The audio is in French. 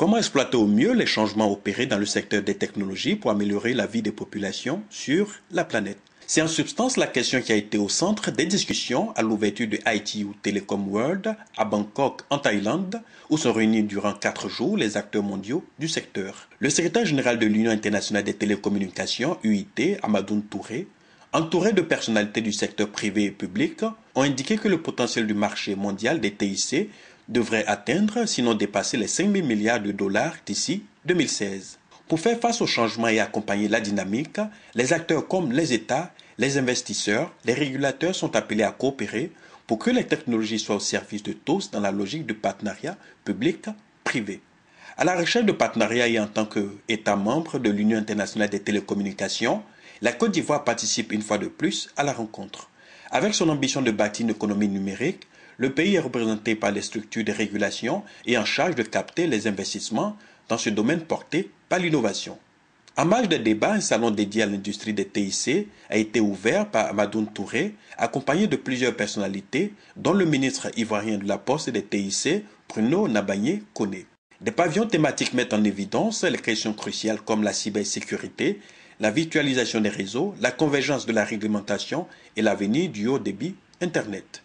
Comment exploiter au mieux les changements opérés dans le secteur des technologies pour améliorer la vie des populations sur la planète C'est en substance la question qui a été au centre des discussions à l'ouverture de ITU Telecom World à Bangkok, en Thaïlande, où sont réunis durant quatre jours les acteurs mondiaux du secteur. Le secrétaire général de l'Union internationale des télécommunications, UIT, Amadou Touré, entourés de personnalités du secteur privé et public, ont indiqué que le potentiel du marché mondial des TIC devrait atteindre, sinon dépasser les 5 000 milliards de dollars d'ici 2016. Pour faire face aux changements et accompagner la dynamique, les acteurs comme les États, les investisseurs, les régulateurs sont appelés à coopérer pour que les technologies soient au service de tous dans la logique de partenariat public-privé. À la recherche de partenariats et en tant qu'État membre de l'Union internationale des télécommunications, la Côte d'Ivoire participe une fois de plus à la rencontre. Avec son ambition de bâtir une économie numérique, le pays est représenté par les structures de régulation et en charge de capter les investissements dans ce domaine porté par l'innovation. En marge des débats, un salon dédié à l'industrie des TIC a été ouvert par Amadoun Touré, accompagné de plusieurs personnalités, dont le ministre ivoirien de la Poste et des TIC, Bruno Nabagné Koné. Des pavillons thématiques mettent en évidence les questions cruciales comme la cybersécurité, la virtualisation des réseaux, la convergence de la réglementation et l'avenir du haut débit Internet.